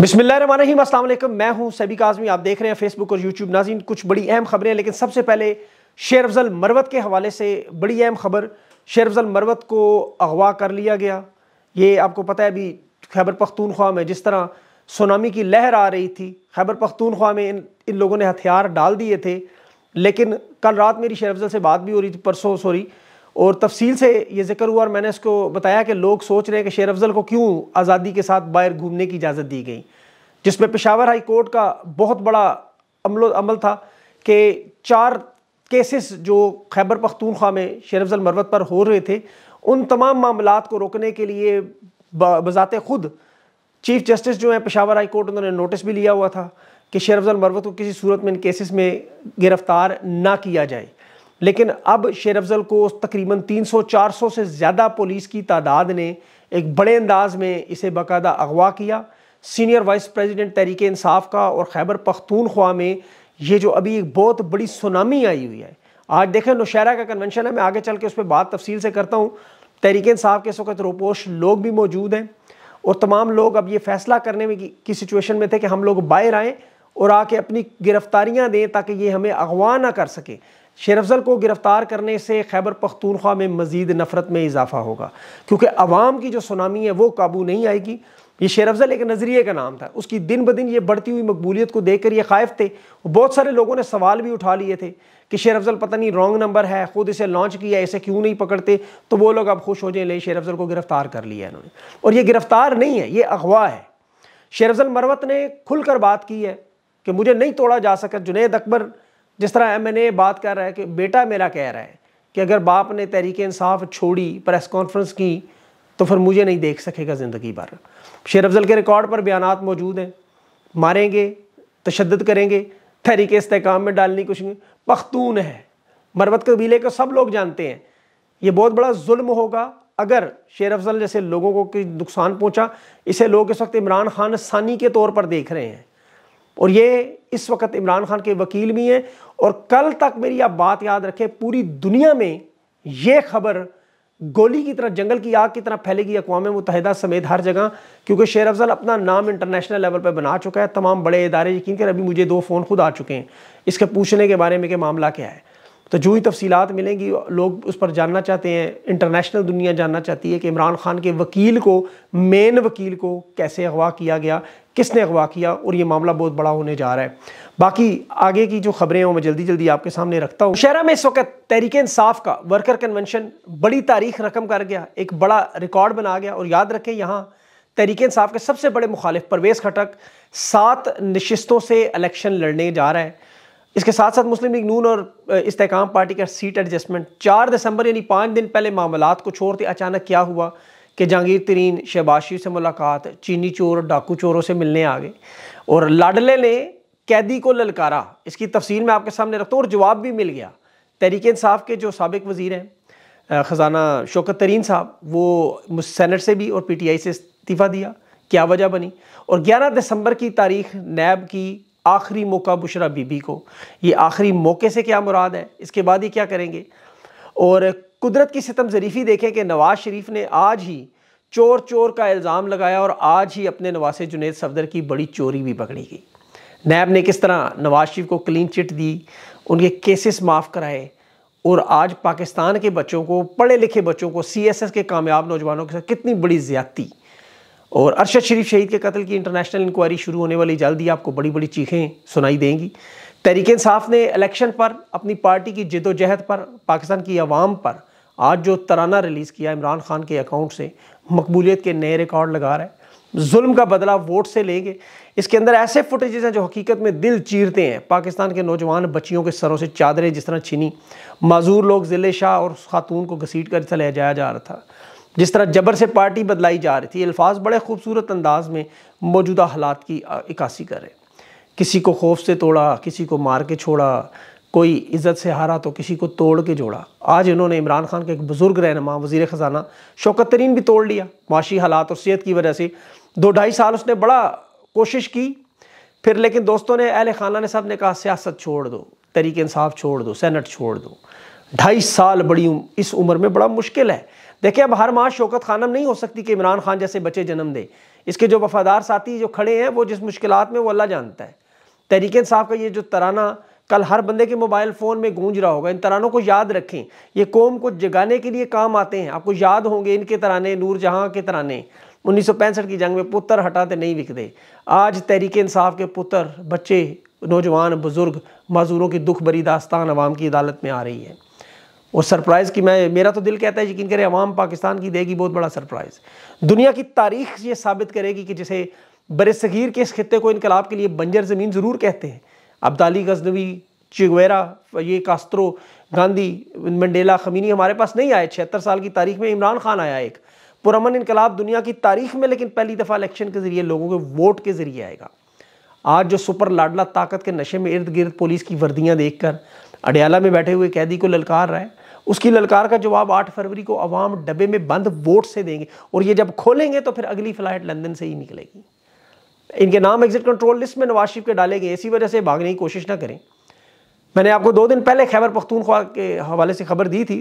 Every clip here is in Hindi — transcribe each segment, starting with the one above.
बिसमीम अल्लाम मैं हूं सभी काजमी आप देख रहे हैं फेसबुक और यूट्यूब नाजीन कुछ बड़ी अहम खबरें लेकिन सबसे पहले शेर अफजल मरवत के हवाले से बड़ी अहम खबर शेर अफजल मरवत को अगवा कर लिया गया ये आपको पता है अभी खैबर पख्तूनख्वा में जिस तरह सुनामी की लहर आ रही थी खैबर पख्तूनख्वा में इन इन लोगों ने हथियार डाल दिए थे लेकिन कल रात मेरी शेर अफजल से बात भी हो रही थी परसों सॉरी और तफसील से ये जिक्र हुआ और मैंने इसको बताया कि लोग सोच रहे हैं कि शेर अफजल को क्यों आज़ादी के साथ बाहर घूमने की इजाज़त दी गई जिसमें पेशावर हाई कोर्ट का बहुत बड़ा अमल अमल था कि चार केसेस जो खैबर पख्तूनख्वा में शेर अफजल मरवत पर हो रहे थे उन तमाम मामला को रोकने के लिए बजात खुद चीफ जस्टिस जो है पेशावर हाई कोर्ट उन्होंने नोटिस भी लिया हुआ था कि शेर अफजल मरवत को किसी सूरत में इन केसेस में गिरफ़्तार ना किया जाए लेकिन अब शेर अफजल को तकरीबन 300-400 से ज़्यादा पुलिस की तादाद ने एक बड़े अंदाज में इसे बाकायदा अगवा किया senior vice president Tehreek Insaf का और खैबर पख्तूनख्वा में ये जो अभी एक बहुत बड़ी सुनामी आई हुई है आज देखें नौशहरा का कन्वेंशन है मैं आगे चल के उस पर बात तफसील से करता हूँ तहरीक इंसाफ के इस वक्त रोपोश लोग भी मौजूद हैं और तमाम लोग अब ये फैसला करने में की, की सिचुएशन में थे कि हम लोग बाहर आएँ और आके अपनी गिरफ्तारियाँ दें ताकि ये हमें अगवा ना कर सके शेर अफजल को गिरफ़्तार करने से खैबर पख्तूनख्वा में मज़ीद नफ़रत में इजाफ़ा होगा क्योंकि आवाम की जो सुनामी है वो काबू नहीं आएगी ये शेर अफजल एक नज़रिए का नाम था उसकी दिन ब दिन ये बढ़ती हुई मकबूलियत को देख कर ये खाइफ थे बहुत सारे लोगों ने सवाल भी उठा लिए थे कि शेर अफजल पता नहीं रॉन्ग नंबर है ख़ुद इसे लॉन्च किया इसे क्यों नहीं पकड़ते तो वो लोग अब खुश हो जाए ले शेर अफजल को गिरफ़्तार कर लिया इन्होंने और ये गिरफ़्तार नहीं है ये अगवा है शेर अफजल मरवत ने खुलकर बात की है कि मुझे नहीं तोड़ा जा सका जुनेद अकबर जिस तरह एम एन ए बात कर रहा है कि बेटा मेरा कह रहा है कि अगर बाप ने तहरीक इंसाफ छोड़ी प्रेस कॉन्फ्रेंस की तो फिर मुझे नहीं देख सकेगा ज़िंदगी भर शेर अफजल के रिकॉर्ड पर बयान मौजूद हैं मारेंगे तशद करेंगे तहरीक इसकाम में डालनी कुछ नहीं पख्तून है मरवत कबीले को सब लोग जानते हैं ये बहुत बड़ा जुल्म होगा अगर शेर अफजल जैसे लोगों को नुकसान पहुँचा इसे लोग इस वक्त इमरान खान सानी के तौर पर देख रहे हैं और ये इस वक्त इमरान खान के वकील भी हैं और कल तक मेरी आप बात याद रखें पूरी दुनिया में ये खबर गोली की तरह जंगल की आग की तरह फैलेगी अकवा मुतहदा समेत हर जगह क्योंकि शेर अफजल अपना नाम इंटरनेशनल लेवल पर बना चुका है तमाम बड़े इदारे यकीन कर अभी मुझे दो फ़ोन खुद आ चुके हैं इसके पूछने के बारे में कि मामला क्या है तो जो ही तफसीलात मिलेंगी लोग उस पर जानना चाहते हैं इंटरनेशनल दुनिया जानना चाहती है कि इमरान खान के वकील को मेन वकील को कैसे अगवा किया गया किसने अगवा किया और ये मामला बहुत बड़ा होने जा रहा है बाकी आगे की जो खबरें हैं वो मैं जल्दी जल्दी आपके सामने रखता हूँ शहरा में इस वक्त तहरीक इंसाफ का वर्कर कन्वेंशन बड़ी तारीख रकम कर गया एक बड़ा रिकॉर्ड बना गया और याद रखें यहाँ तहरीक इंसाफ के सबसे बड़े मुखालिफ परवेज़ खटक सात नशस्तों से इलेक्शन लड़ने जा रहा है इसके साथ साथ मुस्लिम लीग नून और इस्तेकाम पार्टी का सीट एडजस्टमेंट चार दिसंबर यानी पाँच दिन पहले मामला को छोड़ते अचानक क्या हुआ कि जहांगीर तरीन शहबाशी से मुलाकात चीनी चोर डाकू चोरों से मिलने आ गए और लाडले ने कैदी को ललकारा इसकी तफसील मैं आपके सामने रखता हूँ और जवाब भी मिल गया तहरीक इंसाफ के जो सबक वज़ी हैं ख़जाना शौकत तरीन साहब वो सैनट से भी और पी टी आई से इस्तीफ़ा दिया क्या वजह बनी और ग्यारह दिसंबर की तारीख नैब की आखिरी मौका बुशरा बीबी को ये आखिरी मौके से क्या मुराद है इसके बाद ही क्या करेंगे और कुदरत की सितम ज़रीफ़ी देखें कि नवाज़ शरीफ ने आज ही चोर चोर का इल्ज़ाम लगाया और आज ही अपने नवासे जुनेद सफदर की बड़ी चोरी भी पकड़ी गई नैब ने किस तरह नवाज शरीफ को क्लीन चिट दी उनके केसेस माफ़ कराए और आज पाकिस्तान के बच्चों को पढ़े लिखे बच्चों को सी एस एस के कामयाब नौजवानों के साथ कितनी बड़ी ज़्यादती और अरशद शरीफ शहीद के कत्ल की इंटरनेशनल इंक्वायरी शुरू होने वाली जल्द ही आपको बड़ी बड़ी चीखें सुनाई देंगी तहरीक इंसाफ ने इलेक्शन पर अपनी पार्टी की जदोजहद पर पाकिस्तान की आवाम पर आज जो तराना रिलीज़ किया इमरान खान के अकाउंट से मकबूलियत के नए रिकॉर्ड लगा रहा है जुल्म का बदला वोट से लेंगे इसके अंदर ऐसे फुटेजेस हैं जो हकीकत में दिल चीरते हैं पाकिस्तान के नौजवान बच्चियों के सरों से चादरें जिस तरह छीनी माजूर लोग ज़िले शाह और खातून को घसीट कर चलाया जाया जा रहा था जिस तरह जबर से पार्टी बदलाई जा रही थी अल्फाज बड़े खूबसूरत अंदाज में मौजूदा हालात की इक्यासी करें किसी को खौफ से तोड़ा किसी को मार के छोड़ा कोई इज़्ज़त से हारा तो किसी को तोड़ के जोड़ा आज इन्होंने इमरान खान के एक बुज़ुर्ग रहनमा वजीर ख़जाना शौकत तरीन भी तोड़ लिया माशी हालात और सेहत की वजह से दो ढाई साल उसने बड़ा कोशिश की फिर लेकिन दोस्तों ने अहल खाना ने सब ने कहा सियासत छोड़ दो तरीकानसाफ़ छोड़ दो सैनट छोड़ दो ढाई साल बड़ी इस उम्र में बड़ा मुश्किल है देखिए अब हर माह शौकत खानम नहीं हो सकती कि इमरान खान जैसे बच्चे जन्म दे इसके जो वफादार साथी जो खड़े हैं वो जिस मुश्किल में वो अल्लाह जानता है तहरीक साहब का ये जो तराना कल हर बंदे के मोबाइल फ़ोन में गूंज रहा होगा इन तरानों को याद रखें ये कौम को जगाने के लिए काम आते हैं आपको याद होंगे इनके तराने नूर जहाँ के तराने उन्नीस सौ पैंसठ की जंग में पुत्र हटाते नहीं बिकते आज तहरीक इंसाफ के पुत्र बच्चे नौजवान बुज़ुर्ग मज़ूरों की दुख भरी दास्तान आवाम की अदालत में आ रही है और सरप्राइज़ की मैं मेरा तो दिल कहता है यकीन करें अवाम पाकिस्तान की देगी बहुत बड़ा सरप्राइज़ दुनिया की तारीख ये साबित करेगी कि जैसे बर सग़ीर के इस खत्े को इनकलाब के लिए बंजर ज़मीन ज़रूर कहते हैं अब्दाली गजनवी चिगवेरा ये कास्तरो गांधी मंडेला खमीनी हमारे पास नहीं आए छिहत्तर साल की तारीख में इमरान खान आया एक पुरमन इनकलाब दुनिया की तारीख में लेकिन पहली दफ़ा इलेक्शन के ज़रिए लोगों के वोट के ज़रिए आएगा आज जो सुपर लाडला ताकत के नशे में इर्द गिर्द पुलिस की वर्दियाँ देख कर अडयाला में बैठे हुए कैदी को ललकार रहा है उसकी ललकार का जवाब आठ फरवरी को आवाम डब्बे में बंद वोट से देंगे और ये जब खोलेंगे तो फिर अगली फ्लाइट लंदन से ही निकलेगी इनके नाम एग्जिट कंट्रोल लिस्ट में नवाज शरीफ के डाले गए इसी वजह से भागने की कोशिश ना करें मैंने आपको दो दिन पहले खैबर पख्तूनख्वा के हवाले से खबर दी थी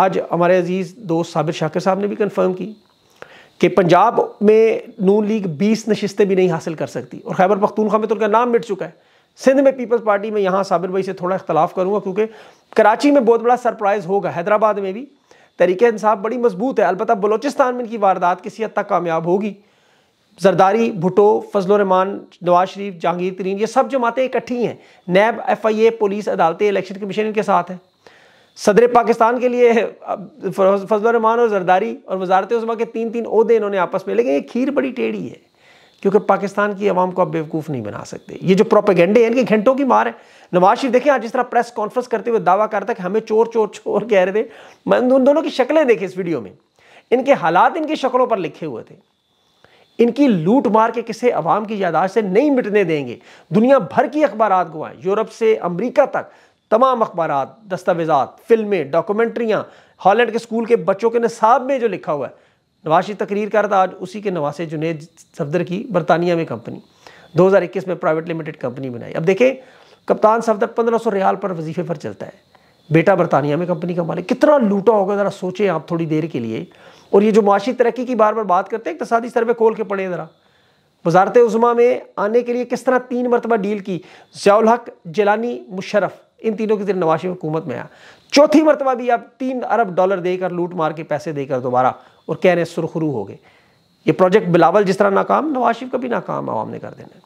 आज हमारे अजीज़ दोस्त साबिर शाकिर साहब ने भी कन्फर्म की कि पंजाब में नून लीग 20 नशस्तें भी नहीं हासिल कर सकती और खैबर पख्तूनख्वा में तो उनका नाम मिट चुका है सिंध में पीपल्स पार्टी में यहाँ साबिर भाई से थोड़ा इख्तलाफ करूँगा क्योंकि कराची में बहुत बड़ा सरप्राइज़ होगा हैदराबाद में भी तरीके इंसाफ बड़ी मजबूत है अलबत् बलोचिस्तान में इनकी वारदात किसी हद तक कामयाब होगी जरदारी भुटो फजलरहमान नवाज शरीफ जहांगीर तरीन ये सब जमातें इकट्ठी हैं NAB F I A police अदालतें इलेक्शन कमीशन इनके साथ हैं सदर पाकिस्तान के लिए फजलरहमान और जरदारी और वजारत उजमा के तीन तीन अहदे इन्होंने आपस में लेकिन ये खीर बड़ी टेढ़ी है क्योंकि पाकिस्तान की आवाम को आप बेवकूफ़ नहीं बना सकते ये जो प्रोपेगेंडे हैं इनके घंटों की मार है नवाज शरीफ देखें आज इस तरह प्रेस कॉन्फ्रेंस करते हुए दावा कर रहा कि हमें चोर चोर चोर कह रहे थे मैं उन दोनों की शक्लें देखी इस वीडियो में इनके हालात इनकी शक्लों पर लिखे हुए थे इनकी लूट मार के किसी अवाम की यादाश्त से नहीं मिटने देंगे दुनिया भर की अखबार गुआएं यूरोप से अमरीका तक तमाम अखबार दस्तावेजा फिल्में डॉक्यूमेंट्रियाँ हॉलैंड के स्कूल के बच्चों के निसाब में जो लिखा हुआ है नवाज शरीफ तकरीर कर रहा था आज उसी के नवासे जुनेद सफदर की बरतानिया में कंपनी 2021 में प्राइवेट लिमिटेड कंपनी बनाई अब देखें कप्तान सफदर पंद्रह सौ रियाल पर वजीफे पर चलता है बेटा बरतानिया में कंपनी का मालिक कितना लूटा होगा ज़रा सोचें आप थोड़ी देर के लिए और ये जो माशी तरक्की की बार बार बात करते हैं इकतदी सर्वे खोल के पड़े ज़रा वजारत उजमा में आने के लिए किस तरह तीन मरतबा डील की जयालहक जलानी मुशरफ इन तीनों के तरह नवाशी हुकूमत में आया चौथी मरतबा भी आप तीन अरब डॉलर देकर लूट मार के पैसे देकर दोबारा और कह रहे सुरखरू हो गए ये प्रोजेक्ट बिलावल जिस तरह नाकाम नवाज शरीफ का भी नाकाम आवाम ने कर देना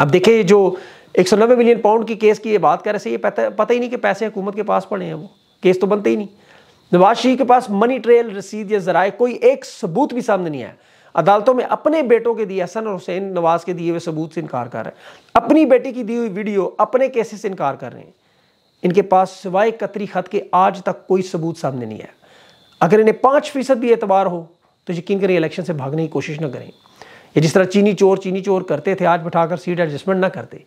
अब देखिए जो एक सौ नब्बे मिलियन पाउंड की केस की ये बात कर रहे थे ये पता पता ही नहीं कि पैसे हुकूमत के पास पड़े हैं वो केस तो बनते ही नहीं नवाज शरीफ के पास मनी ट्रेल रसीद या जराए कोई एक सबूत भी सामने नहीं आया अदालतों में अपने बेटों के दिए हसन और हुसैन नवाज के दिए हुए सबूत से इनकार कर रहे हैं अपनी बेटी की दी हुई वीडियो अपने केसेस से इनकार कर रहे हैं इनके पास सिवाय कतरी खत के आज तक कोई सबूत सामने नहीं आया अगर इन्हें पाँच फीसद भी एतबार हो तो यकीन करें इलेक्शन से भागने की कोशिश ना करें या जिस तरह चीनी चोर चीनी चोर करते थे आज बैठाकर सीट एडजस्टमेंट ना करते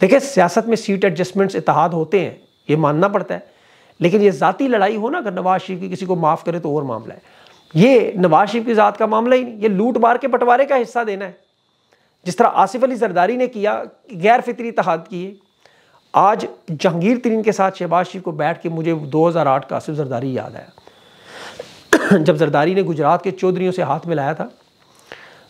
देखिए सियासत में सीट एडजस्टमेंट्स इतिहाद होते हैं ये मानना पड़ता है लेकिन ये ज़ाती लड़ाई हो ना अगर नवाज शरीफ की किसी को माफ़ करे तो और मामला है ये नवाज शरीफ की ज़ात का मामला ही नहीं ये लूट मार के बंटवारे का हिस्सा देना है जिस तरह आसिफ अली जरदारी ने किया गैर फितरी इतहाद किए आज जहांगीर तरीन के साथ शहबाज शरीफ को बैठ के मुझे 2008 का आसिफ जरदारी याद आया जब जरदारी ने गुजरात के चौधरीों से हाथ मिलाया था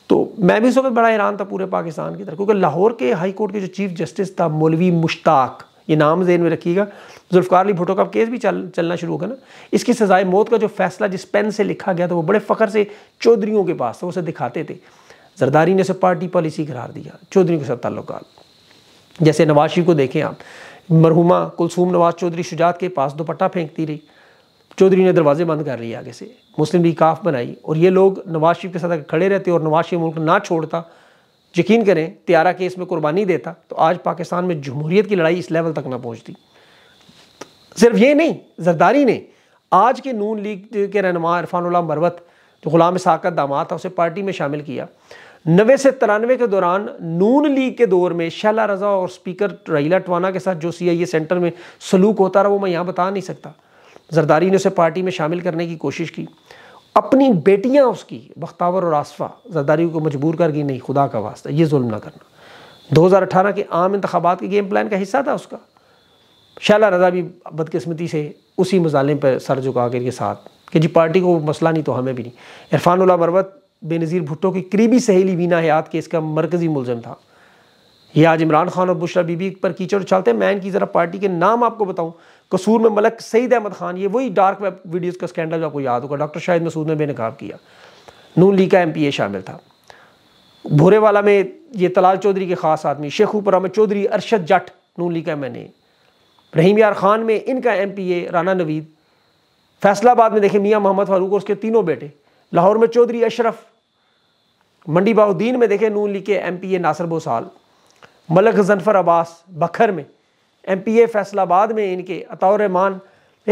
तो मैं भी इस वक्त बड़ा हैरान था पूरे पाकिस्तान की तरफ क्योंकि लाहौर के हाई कोर्ट के जो चीफ जस्टिस था मौलवी मुश्ताक ये नाम जेन में रखिएगा जुल्फकार अली भुटो का केस भी चल चलना शुरू होगा ना इसकी सज़ाए मौत का जो फैसला जिस पेन से लिखा गया था वो बड़े फखर से चौधरीों के पास था उसे दिखाते थे जरदारी ने उसे पार्टी पॉलिसी करार दिया चौधरी के साथ ताल्लुकात जैसे नवाज शरीफ को देखें आप मरहुमा कुलसूम नवाज चौधरी शुजात के पास दोपट्टा फेंकती रही चौधरी ने दरवाजे बंद कर लिए आगे से मुस्लिम लीग काफ बनाई और ये लोग नवाज शरीफ के साथ खड़े रहते और नवाज शरीफ मुल्क ना छोड़ता यकीन करें त्यारा केस में कुर्बानी देता तो आज पाकिस्तान में जमहूरीत की लड़ाई इस लेवल तक ना पहुँचती सिर्फ ये नहीं जरदारी ने आज के नून लीग के रहनमा इरफान मरवत जो गुलाम साकत दामाद था उसे पार्टी में शामिल किया नबे से तिरानवे के दौरान नून लीग के दौर में शैला रजा और स्पीकर रहीला टवाना के साथ जो सी आई ए सेंटर में सलूक होता रहा वो मैं यहाँ बता नहीं सकता जरदारी ने उसे पार्टी में शामिल करने की कोशिश की अपनी बेटियाँ उसकी बख्तावर और आसफा जरदारी को मजबूर कर गई नहीं खुदा का वास्ता ये जुल्म ना करना अठारह के आम इंतबात के गेम प्लान का हिस्सा था उसका शैला रजा भी बदकस्मती से उसी मजालिम पर सर झुका के साथ कि जी पार्टी को मसला नहीं तो हमें भी नहीं इरफान मरवत बेनज़ीर भुट्टो की करीबी सहेली वीना हयात केस का मरकजी मुलजम था यह आज इमरान खान और बुशरा बीबी पर कीचड़ उछालते हैं मैं इनकी ज़रा पार्टी के नाम आपको बताऊं कसूर में मलक सईद अहमद खान ये वही डार्क वेब वीडियोज़ का स्कैंडल जो आपको याद होगा डॉक्टर शाहिद मसूद ने बेनकाब किया नून लीग का एम पी ए शामिल था वाला में ये तलाल चौधरी के ख़ास आदमी शेखूपुरा में चौधरी अरशद जट नू लीग का एम एन ए रहीम यार खान में इनका M P A Rana Naveed Faisalabad में देखे मियाँ मोहम्मद फारूक और उसके तीनों बेटे लाहौर में चौधरी अशरफ मंडी बाउद्दीन में देखें नून लिखे M P A Nasir Bosal Malik Ghazanfar Abbas Bhakkar में एम पी ए फैसलाबाद में इनके अताउररहमान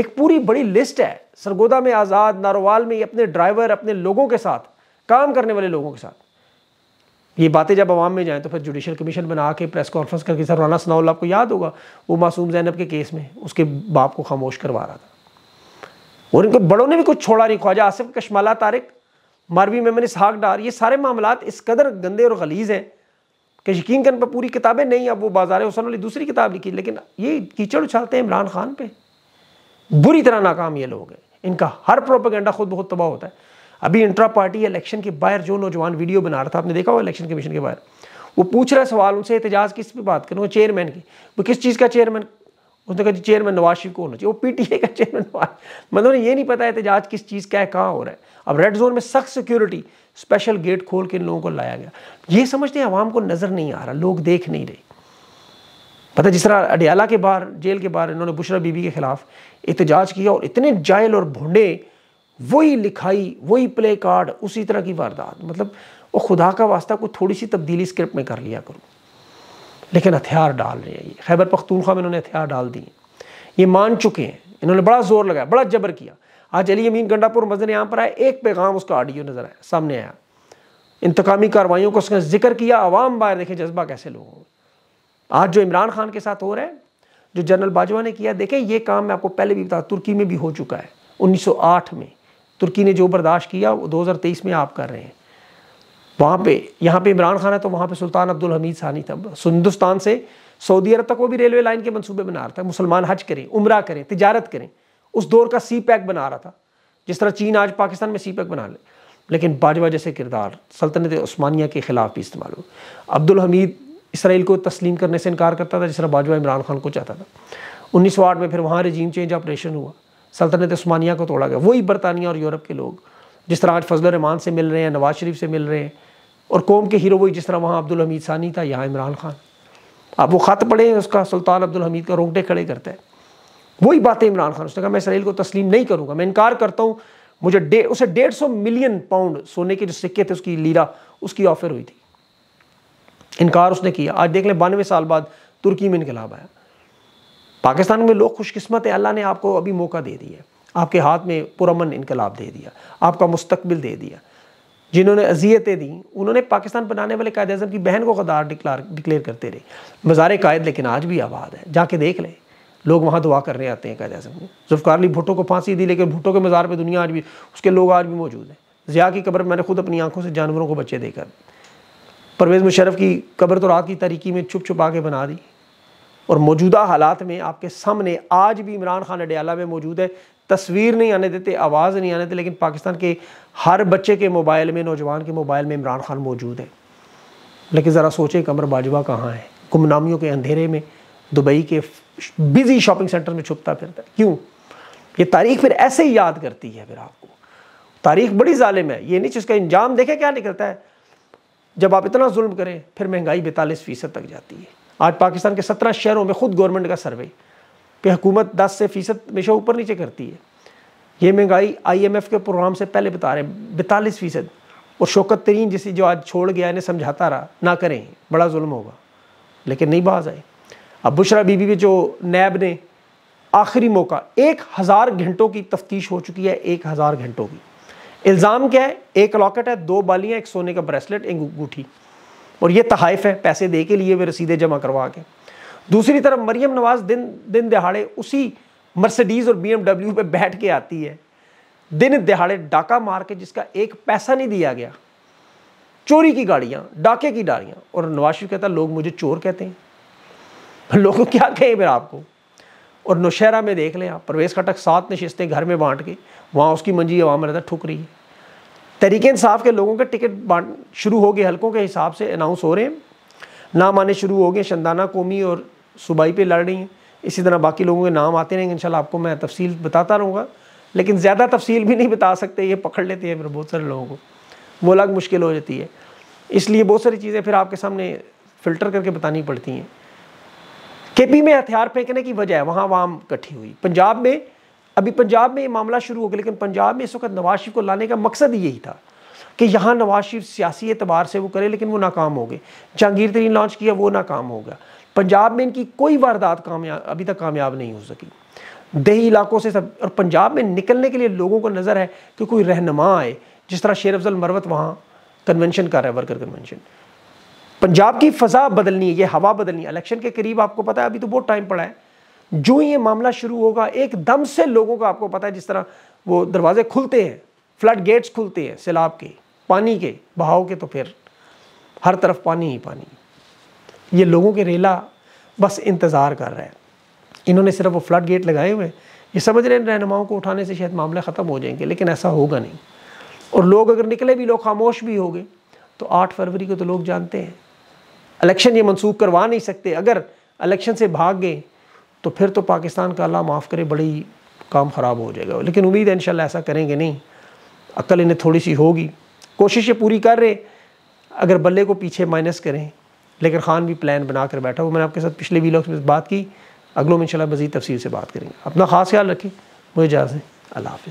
एक पूरी बड़ी लिस्ट है सरगोदा में आज़ाद नारोवाल में ये अपने ड्राइवर अपने लोगों के साथ काम करने वाले लोगों के साथ ये बातें जब आवाम में जाएँ तो फिर जुडिशल कमीशन बना के प्रेस कॉन्फ्रेंस करके सर राना सनाउल्ला आपको याद होगा वो मासूम जैनब के केस में उसके बाप को खामोश करवा रहा था और इनके बड़ों ने भी कुछ छोड़ा नहीं ख्वाजा आसिफ कशमाला तारिक मारवी मेमन इसहाक डार ये सारे मामला इस कदर गंदे और गलीज़ हैं कि यकीन करने पर पूरी किताबें नहीं अब वो बाजार हुसन वाली दूसरी किताब लिखी लेकिन ये कीचड़ उछालते हैं इमरान खान पर बुरी तरह नाकाम ये लोग हैं इनका हर प्रोपेगेंडा खुद बहुत तबाह होता है अभी इंट्रा पार्टी इलेक्शन के बाहर जो नौजवान वीडियो बना रहा था आपने देखा हुआ इलेक्शन कमीशन के बाहर वो पूछ रहा है सवाल उनसे एहतजाज किस पे बात करूँ चेयरमैन की वो किस चीज़ का चेयरमैन उसने कहा चेयरमैन नवाज शरीफ को होना चाहिए वो पीटीए का चेयरमैन नवाज मतलब ये नहीं पता है एहतजाज किस चीज़ का है कहाँ हो रहा है अब रेड जोन में सख्त सिक्योरिटी स्पेशल गेट खोल के इन लोगों को लाया गया ये समझते हैं आवाम को नज़र नहीं आ रहा लोग देख नहीं रहे पता जिस तरह अडियाला के बाहर जेल के बाहर इन्होंने बुशरा बीबी के ख़िलाफ़ एहतजाज किया और इतने जायल और भोंडे वही लिखाई वही प्ले कार्ड उसी तरह की वारदात मतलब वो खुदा का वास्ता कोई थोड़ी सी तब्दीली स्क्रिप्ट में कर लिया करूँ लेकिन हथियार डाल रहे हैं ये खैबर पख्तूलखा में इन्होंने हथियार डाल दिए ये मान चुके हैं इन्होंने बड़ा जोर लगाया बड़ा जबर किया आज अली अमीन गंडापुर मजन यहाँ पर आया एक पैगाम उसका ऑडियो नजर आया सामने आया इंतकामी कार्रवाइयों को उसने जिक्र किया आवाम बाहर देखे जज्बा कैसे लोगों आज जो इमरान खान के साथ हो रहा है जो जनरल बाजवा ने किया देखें ये काम मैं आपको पहले भी बता तुर्की में भी हो चुका है 1908 में तुर्की ने जो बर्दाश्त किया वो 2023 में आप कर रहे हैं वहाँ पे यहाँ पे इमरान खान है तो वहाँ पे सुल्तान अब्दुल हमीद सानी था हिंदुस्तान से सऊदी अरब तक वो भी रेलवे लाइन के मंसूबे बना रहा था मुसलमान हज करें उम्र करें तजारत करें उस दौर का सी पैक बना रहा था जिस तरह चीन आज पाकिस्तान में सी पैक बना ले लेकिन बाजवा जैसे किरदार सल्तनत ओस्मानिया के ख़िलाफ़ भी इस्तेमाल हुए अब्दुल हमीद इसराइल को तस्लीम करने से इनकार करता था जिस तरह बाजवा इमरान खान को चाहता था उन्नीस सौ आठ में फिर वहाँ रजीम चेंज ऑपरेशन हुआ सल्तनत ओस्मानिया को तोड़ा गया वही बरतानिया और यूरोप के लोग जिस तरह आज फजल रहमान से मिल रहे हैं नवाज शरीफ से मिल रहे हैं और कौम के हीरो वही जिस तरह वहाँ अब्दुल हमीद सानी था यहाँ इमरान खान आप वो ख़त पढ़े उसका सुल्तान अब्दुल हमीद का रोंगटे खड़े करता है वही बातें इमरान खान उसने कहा मैं इसराइल को तस्लीम नहीं करूँगा मैं इनकार करता हूँ मुझे डे उसे डेढ़ सौ मिलियन पाउंड सोने के जो सिक्के थे उसकी लीरा उसकी ऑफर हुई थी इनकार उसने किया आज देख लें बानवे साल बाद तुर्की में इनकलाब आया पाकिस्तान में लोग खुशकस्मत है अल्लाह ने आपको अभी मौका दे दिया आपके हाथ में पुरमन इनकलाब दे दिया आपका मुस्तबिल दे दिया जिन्होंने अजियतें दी उन्होंने पाकिस्तान बनाने वाले कायद अजम की बहन को गदार डिक्लार डिक्लेयर करते रहे मज़ार कायद लेकिन आज भी आबाद है जाके देख लें लोग वहाँ दुआ करने आते हैं कायद अजम ने जुल्फ़ार अली भुटो को फांसी दी लेकिन भुटो के मज़ार पर दुनिया आज भी उसके लोग आज भी मौजूद हैं ज़िया की कब्र मैंने खुद अपनी आंखों से जानवरों को बच्चे देकर परवेज़ मुशरफ की कब्र तो रात की तारीकी में छुप छुपा के बना दी और मौजूदा हालात में आपके सामने आज भी इमरान खान अडयाला में मौजूद है तस्वीर नहीं आने देते आवाज़ नहीं आने देते लेकिन पाकिस्तान के हर बच्चे के मोबाइल में नौजवान के मोबाइल में इमरान खान मौजूद है लेकिन ज़रा सोचें कमर बाजवा कहाँ है गुमनामियों के अंधेरे में दुबई के बिज़ी शॉपिंग सेंटर में छुपता फिरता क्यों ये तारीख फिर ऐसे ही याद करती है फिर आपको तारीख बड़ी ालिम है ये नहीं उसका इंजाम देखें क्या निकलता है जब आप इतना जुल्म करें फिर महंगाई बैतालीस फ़ीसद तक जाती है आज पाकिस्तान के सत्रह शहरों में खुद गवर्नमेंट का सर्वे कि हुकूमत दस से फ़ीसद हमेशा ऊपर नीचे करती है ये महंगाई आई एम एफ के प्रोग्राम से पहले बता रहे हैं बैतालीस फ़ीसद और शौकत तरीन जिसे जो आज छोड़ गया इन्हें समझाता रहा ना करें बड़ा जुल्म होगा लेकिन नहीं बाज आए अब बुशरा बीबी के जो नैब ने आखिरी मौका एक हज़ार घंटों की तफ्तीश हो चुकी है एक हज़ार घंटों की इल्ज़ाम क्या है एक लॉकेट है दो बालियाँ एक सोने का ब्रेसलेट एक अंगूठी और ये तहाइफ है पैसे दे के लिए वे रसीदे जमा करवा के दूसरी तरफ मरियम नवाज दिन दिन दिहाड़े उसी मर्सिडीज़ और बीएमडब्ल्यू पे बैठ के आती है दिन दिहाड़े डाका मार के जिसका एक पैसा नहीं दिया गया चोरी की गाड़ियाँ डाके की डाड़ियाँ और नवाज शरीफ कहता लोग मुझे चोर कहते हैं लोग क्या कहें फिर आपको और नौशहरा में देख लें आप परवेज़ खटक सात नशिस्तें घर में बांट के वहाँ उसकी मंजी अवाम रहता ठुक रही है तरीके इंसाफ के लोगों के टिकट बांट शुरू हो गए हलकों के हिसाब से अनाउंस हो रहे हैं नाम आने शुरू हो गए शंदाना कौमी और सूबाई पे लड़ रही हैं इसी तरह बाकी लोगों के नाम आते रहेंगे इंशाल्लाह आपको मैं तफसील बताता रहूँगा लेकिन ज़्यादा तफसील भी नहीं बता सकते ये पकड़ लेते हैं फिर बहुत सारे लोगों को वो अलग मुश्किल हो जाती है इसलिए बहुत सारी चीज़ें फिर आपके सामने फ़िल्टर करके बतानी पड़ती हैं के पी में हथियार फेंकने की वजह है वहाँ वाम इकट्ठी हुई पंजाब में अभी पंजाब में ये मामला शुरू हो गया लेकिन पंजाब में इस वक्त नवाज शरीफ को लाने का मकसद यही था कि यहाँ नवाज शरीफ सियासी एतबार से वो करे लेकिन वो नाकाम हो गए जहांगीर तरीन लॉन्च किया वो नाकाम हो गया पंजाब में इनकी कोई वारदात कामयाब अभी तक कामयाब नहीं हो सकी दही इलाकों से सब और पंजाब में निकलने के लिए लोगों को नज़र है कि कोई रहनमा आए जिस तरह शेर अफजल मरवत वहाँ कन्वेंशन कर रहा है वर्कर कन्वेंशन पंजाब की फ़जा बदलनी है ये हवा बदलनी है इलेक्शन के करीब आपको पता है अभी तो बहुत टाइम पड़ा है जो ये मामला शुरू होगा एकदम से लोगों का आपको पता है जिस तरह वो दरवाजे खुलते हैं फ्लड गेट्स खुलते हैं सैलाब के पानी के बहाव के तो फिर हर तरफ पानी ही पानी ये लोगों के रेला बस इंतज़ार कर रहे हैं इन्होंने सिर्फ वो फ्लड गेट लगाए हुए ये समझ रहे हैं रहनुमाओं को उठाने से शायद मामला ख़त्म हो जाएंगे लेकिन ऐसा होगा नहीं और लोग अगर निकले भी लोग खामोश भी हो गए तो आठ फरवरी को तो लोग जानते हैं इलेक्शन ये मनसूख करवा नहीं सकते अगर इलेक्शन से भाग गए तो फिर तो पाकिस्तान का अल्लाह माफ़ करे बड़ी काम ख़राब हो जाएगा लेकिन उम्मीद है इन ऐसा करेंगे नहीं अक्ल इन्हें थोड़ी सी होगी कोशिशें पूरी कर रहे अगर बल्ले को पीछे माइनस करें लेकिन खान भी प्लान बना कर बैठा वो मैंने आपके साथ पिछले वीलॉग्स में बात की अगलों में इंशाल्लाह मजीद तफसील से बात करेंगे अपना ख़ास ख्याल रखें मुझे इजाज़त अल्लाह हाफिज़